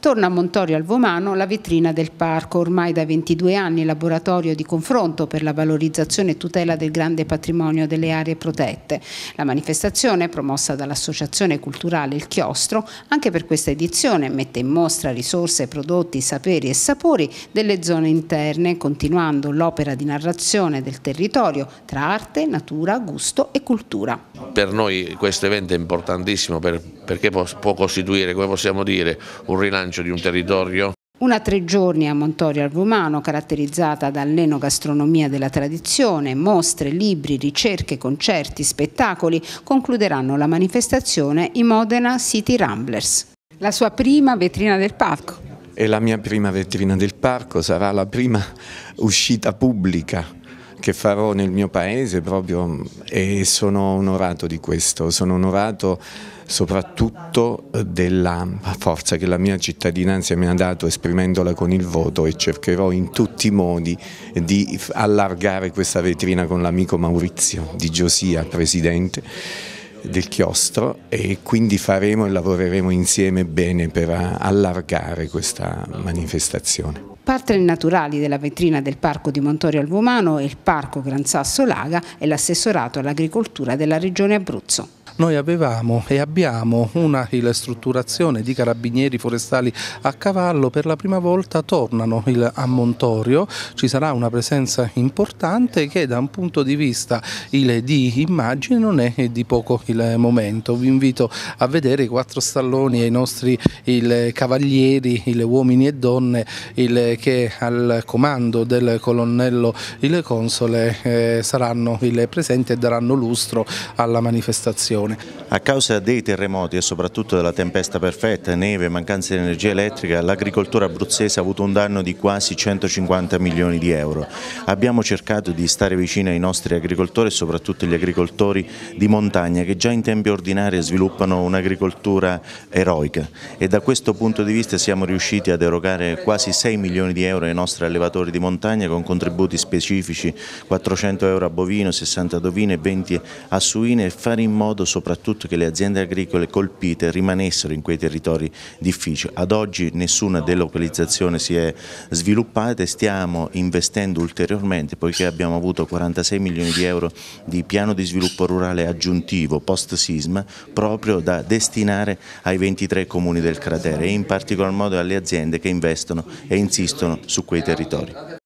Torna a Montorio Alvomano la vetrina del parco, ormai da 22 anni laboratorio di confronto per la valorizzazione e tutela del grande patrimonio delle aree protette. La manifestazione, promossa dall'Associazione Culturale Il Chiostro, anche per questa edizione mette in mostra risorse, prodotti, saperi e sapori delle zone interne, continuando l'opera di narrazione del territorio tra arte, natura, gusto e cultura. Per noi questo evento è importantissimo per perché può, può costituire, come possiamo dire, un rilancio di un territorio. Una tre giorni a Montorio al Romano caratterizzata dall'enogastronomia della tradizione, mostre, libri, ricerche, concerti, spettacoli, concluderanno la manifestazione i Modena City Ramblers. La sua prima vetrina del parco. E la mia prima vetrina del parco sarà la prima uscita pubblica che farò nel mio paese proprio mm, e sono onorato di questo, sono onorato soprattutto eh, della forza che la mia cittadinanza mi ha dato esprimendola con il voto e cercherò in tutti i modi di allargare questa vetrina con l'amico Maurizio di Giosia, Presidente del chiostro e quindi faremo e lavoreremo insieme bene per allargare questa manifestazione. Partner naturali della vetrina del Parco di Montorio Alvomano e il Parco Gran Sasso Laga è l'assessorato all'agricoltura della Regione Abruzzo. Noi avevamo e abbiamo una strutturazione di carabinieri forestali a cavallo, per la prima volta tornano a Montorio, ci sarà una presenza importante che da un punto di vista di immagine non è di poco il momento. Vi invito a vedere i quattro stalloni e i nostri cavalieri, i uomini e donne il, che al comando del colonnello il console eh, saranno il presente e daranno lustro alla manifestazione. Leone. A causa dei terremoti e soprattutto della tempesta perfetta, neve, mancanza di energia elettrica, l'agricoltura abruzzese ha avuto un danno di quasi 150 milioni di euro. Abbiamo cercato di stare vicino ai nostri agricoltori e soprattutto agli agricoltori di montagna che già in tempi ordinari sviluppano un'agricoltura eroica e da questo punto di vista siamo riusciti ad erogare quasi 6 milioni di euro ai nostri allevatori di montagna con contributi specifici 400 euro a bovino, 60 a dovine, 20 a suine e fare in modo soprattutto soprattutto che le aziende agricole colpite rimanessero in quei territori difficili. Ad oggi nessuna delocalizzazione si è sviluppata e stiamo investendo ulteriormente poiché abbiamo avuto 46 milioni di euro di piano di sviluppo rurale aggiuntivo post sisma proprio da destinare ai 23 comuni del cratere e in particolar modo alle aziende che investono e insistono su quei territori.